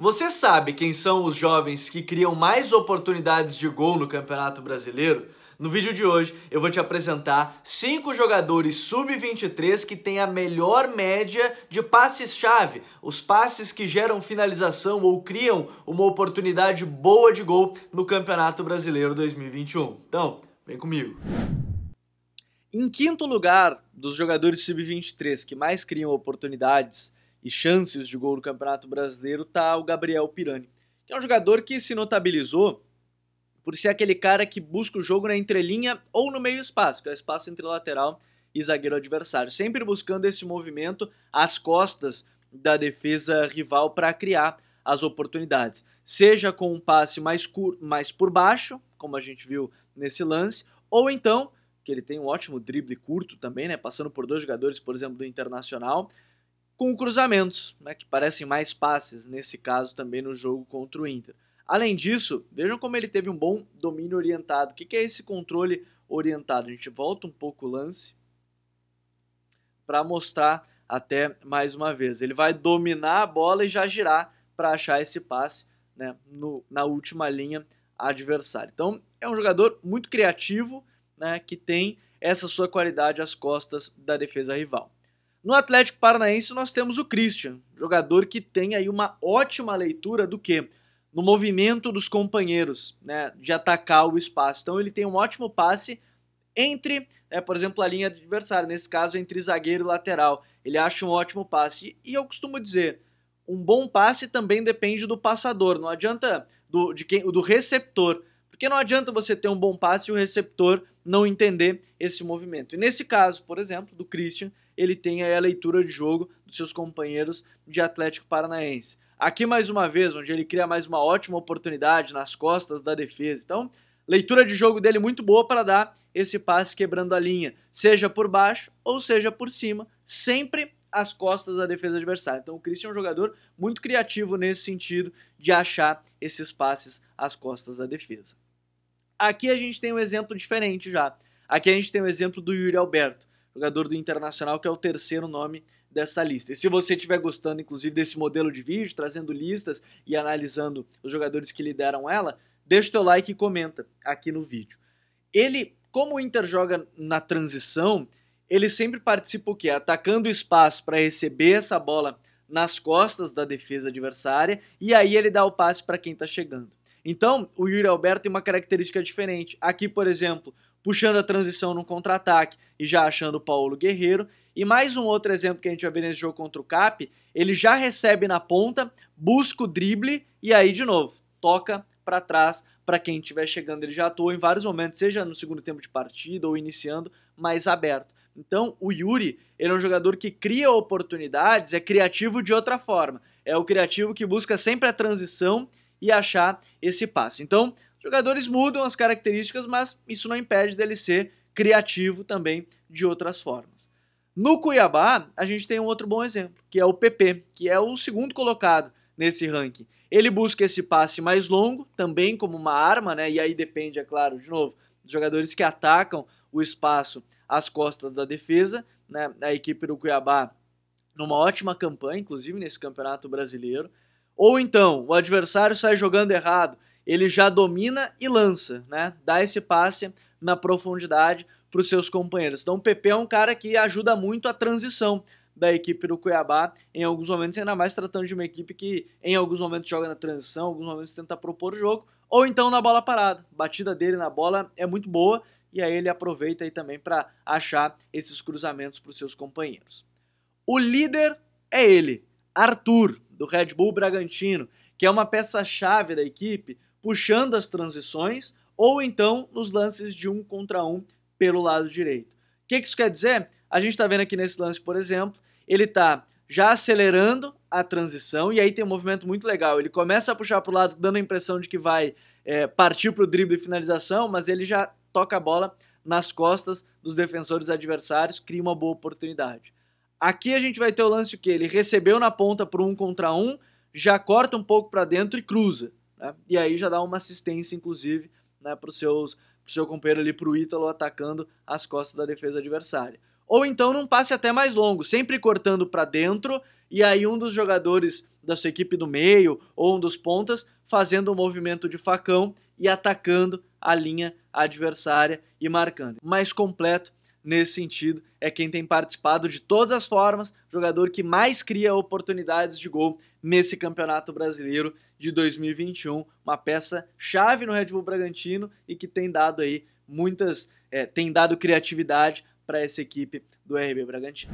Você sabe quem são os jovens que criam mais oportunidades de gol no Campeonato Brasileiro? No vídeo de hoje eu vou te apresentar 5 jogadores sub-23 que têm a melhor média de passes-chave, os passes que geram finalização ou criam uma oportunidade boa de gol no Campeonato Brasileiro 2021. Então, vem comigo. Em quinto lugar, dos jogadores sub-23 que mais criam oportunidades e chances de gol no Campeonato Brasileiro está o Gabriel Pirani, que é um jogador que se notabilizou por ser aquele cara que busca o jogo na entrelinha ou no meio espaço, que é o espaço entre lateral e zagueiro adversário, sempre buscando esse movimento às costas da defesa rival para criar as oportunidades, seja com um passe mais, curto, mais por baixo, como a gente viu nesse lance, ou então, que ele tem um ótimo drible curto também, né, passando por dois jogadores, por exemplo, do Internacional, com cruzamentos, né, que parecem mais passes, nesse caso também no jogo contra o Inter. Além disso, vejam como ele teve um bom domínio orientado. O que, é esse controle orientado? A gente volta um pouco o lance para mostrar até mais uma vez. Ele vai dominar a bola e já girar para achar esse passe né, no, na última linha adversária. Então é um jogador muito criativo né, que tem essa sua qualidade às costas da defesa rival. No Atlético Paranaense nós temos o Christian, jogador que tem aí uma ótima leitura do que? No movimento dos companheiros, né, de atacar o espaço. Então ele tem um ótimo passe entre, né, por exemplo, a linha adversária, nesse caso entre zagueiro e lateral. Ele acha um ótimo passe. E eu costumo dizer, um bom passe também depende do passador, não adianta do, de quem, do receptor, porque não adianta você ter um bom passe e o receptor não entender esse movimento. E nesse caso, por exemplo, do Christian, ele aí a leitura de jogo dos seus companheiros de Atlético Paranaense. Aqui mais uma vez, onde ele cria mais uma ótima oportunidade nas costas da defesa. Então, leitura de jogo dele muito boa para dar esse passe quebrando a linha, seja por baixo ou seja por cima, sempre às costas da defesa adversária. Então, o Christian é um jogador muito criativo nesse sentido de achar esses passes às costas da defesa. Aqui a gente tem um exemplo diferente já. Aqui a gente tem um exemplo do Yuri Alberto jogador do Internacional, que é o terceiro nome dessa lista. E se você estiver gostando, inclusive, desse modelo de vídeo, trazendo listas e analisando os jogadores que lideram ela, deixa o teu like e comenta aqui no vídeo. Ele, como o Inter joga na transição, ele sempre participa o quê? Atacando espaço para receber essa bola nas costas da defesa adversária e aí ele dá o passe para quem está chegando. Então, o Yuri Alberto tem uma característica diferente. Aqui, por exemplo, puxando a transição no contra-ataque e já achando o Paulo Guerreiro. E mais um outro exemplo que a gente vai ver nesse jogo contra o Cap, ele já recebe na ponta, busca o drible e aí de novo, toca para trás para quem estiver chegando, ele já atuou em vários momentos, seja no segundo tempo de partida ou iniciando, mais aberto. Então, o Yuri, ele é um jogador que cria oportunidades, é criativo de outra forma. É o criativo que busca sempre a transição e achar esse passe. Então, Jogadores mudam as características, mas isso não impede dele ser criativo também de outras formas. No Cuiabá, a gente tem um outro bom exemplo, que é o PP, que é o segundo colocado nesse ranking. Ele busca esse passe mais longo, também como uma arma, né? E aí depende, é claro, de novo, dos jogadores que atacam o espaço às costas da defesa, né? A equipe do Cuiabá numa ótima campanha, inclusive nesse Campeonato Brasileiro. Ou então, o adversário sai jogando errado ele já domina e lança, né? Dá esse passe na profundidade para os seus companheiros. Então o PP é um cara que ajuda muito a transição da equipe do Cuiabá em alguns momentos, ainda mais tratando de uma equipe que em alguns momentos joga na transição, alguns momentos tenta propor o jogo, ou então na bola parada. A batida dele na bola é muito boa e aí ele aproveita aí também para achar esses cruzamentos para os seus companheiros. O líder é ele, Arthur, do Red Bull Bragantino, que é uma peça-chave da equipe, puxando as transições, ou então nos lances de um contra um pelo lado direito. O que, que isso quer dizer? A gente está vendo aqui nesse lance, por exemplo, ele está já acelerando a transição, e aí tem um movimento muito legal. Ele começa a puxar para o lado, dando a impressão de que vai é, partir para o drible e finalização, mas ele já toca a bola nas costas dos defensores adversários, cria uma boa oportunidade. Aqui a gente vai ter o lance que ele recebeu na ponta para um contra um, já corta um pouco para dentro e cruza. Né? E aí já dá uma assistência, inclusive, né, para o seu companheiro ali, para o Ítalo, atacando as costas da defesa adversária. Ou então num passe até mais longo, sempre cortando para dentro, e aí um dos jogadores da sua equipe do meio ou um dos pontas fazendo um movimento de facão e atacando a linha adversária e marcando. Mais completo nesse sentido, é quem tem participado de todas as formas, jogador que mais cria oportunidades de gol nesse Campeonato Brasileiro de 2021, uma peça chave no Red Bull Bragantino e que tem dado aí muitas, é, tem dado criatividade para essa equipe do RB Bragantino.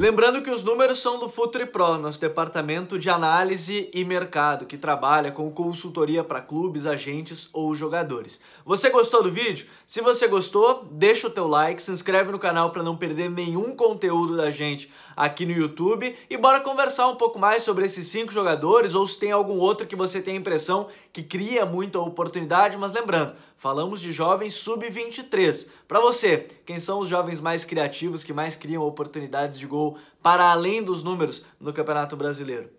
Lembrando que os números são do Futre Pro, nosso departamento de análise e mercado, que trabalha com consultoria para clubes, agentes ou jogadores. Você gostou do vídeo? Se você gostou, deixa o teu like, se inscreve no canal para não perder nenhum conteúdo da gente aqui no YouTube e bora conversar um pouco mais sobre esses cinco jogadores ou se tem algum outro que você tem a impressão que cria muita oportunidade, mas lembrando, falamos de jovens sub-23. Para você, quem são os jovens mais criativos que mais criam oportunidades de gol para além dos números no Campeonato Brasileiro.